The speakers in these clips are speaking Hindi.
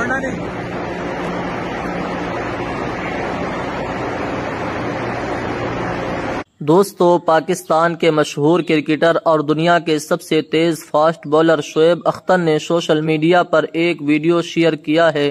छोड़ना नहीं दोस्तों पाकिस्तान के मशहूर क्रिकेटर और दुनिया के सबसे तेज फास्ट बॉलर शोएब अख्तर ने सोशल मीडिया पर एक वीडियो शेयर किया है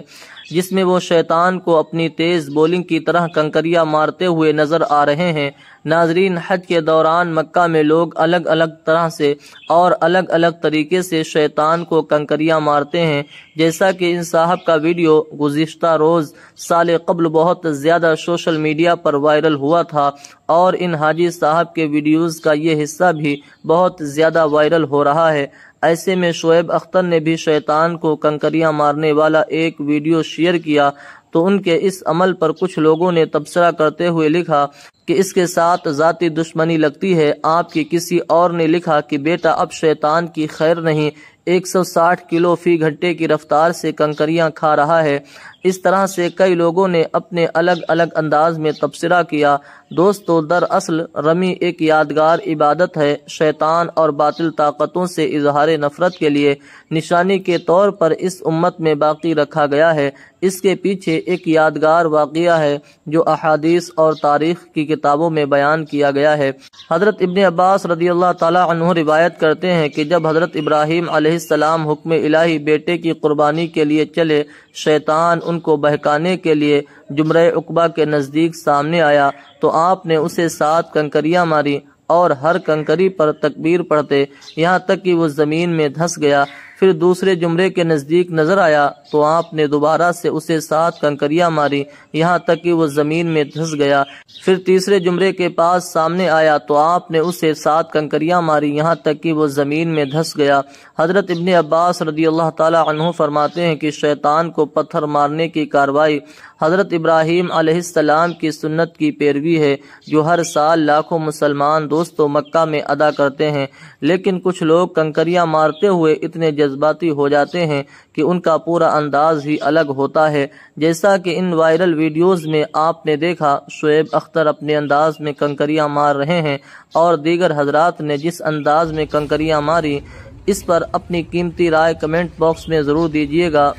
जिसमें वो शैतान को अपनी तेज़ बॉलिंग की तरह कंकरिया मारते हुए नज़र आ रहे हैं नाजरीन हज के दौरान मक्का में लोग अलग अलग तरह से और अलग अलग तरीके से शैतान को कंकरिया मारते हैं जैसा कि इन साहब का वीडियो गुज्त रोज़ साल कबल बहुत ज़्यादा सोशल मीडिया पर वायरल हुआ था और इन हाजी साहब के वीडियोज़ का ये हिस्सा भी बहुत ज़्यादा वायरल हो रहा है ऐसे में शोएब अख्तर ने भी शैतान को कंकरियां मारने वाला एक वीडियो शेयर किया तो उनके इस अमल पर कुछ लोगों ने तबसरा करते हुए लिखा कि इसके साथ जाति दुश्मनी लगती है आपकी किसी और ने लिखा कि बेटा अब शैतान की खैर नहीं 160 किलो फी घंटे की रफ्तार से कंकरियां खा रहा है इस तरह से कई लोगों ने अपने अलग अलग अंदाज में तबसरा किया दोस्तों दरअसल रमी एक यादगार इबादत है शैतान और बातिल ताकतों से इजहार नफरत के लिए निशानी के तौर पर इस उम्मत में बाकी रखा गया है इसके पीछे एक यादगार वाकया है जो अहादीस और तारीख़ की किताबों में बयान किया गया है हज़रत इबन अब्बास रदी अल्लाह तु रिवायत करते हैं कि जब हज़रत इब्राहिम आसमाम हुक्म इलाही बेटे की कुर्बानी के लिए चले शैतान उनको बहकाने के लिए जुमरे उकबा के नज़दीक सामने आया तो आपने उसे सात कंकरियाँ मारी और हर कंकरी पर तकबीर पढ़ते यहाँ तक कि वो ज़मीन में धंस गया फिर दूसरे जुमरे के नज़दीक नजर आया तो आपने दोबारा से उसे सात कंकरियां मारी यहाँ तक कि वो ज़मीन में धस गया फिर तीसरे जुमरे के पास सामने आया तो आपने उसे सात कंकरियां मारी यहाँ तक कि वो ज़मीन में धस गया हज़रत इबन अब्बास रदी अल्लाह तु फरमाते हैं कि शैतान को पत्थर मारने की कार्रवाई हज़रत इब्राहिम आसमाम की सुन्नत की पैरवी है जो हर साल लाखों मुसलमान दोस्तों मक्का में अदा करते हैं लेकिन कुछ लोग कंकरियां मारते हुए इतने जज्बाती हो जाते हैं कि उनका पूरा अंदाज ही अलग होता है जैसा कि इन वायरल वीडियोस में आपने देखा शुएब अख्तर अपने अंदाज में कंकरियां मार रहे हैं और दीगर हजरात ने जिस अंदाज में कंकरियां मारी इस पर अपनी कीमती राय कमेंट बॉक्स में ज़रूर दीजिएगा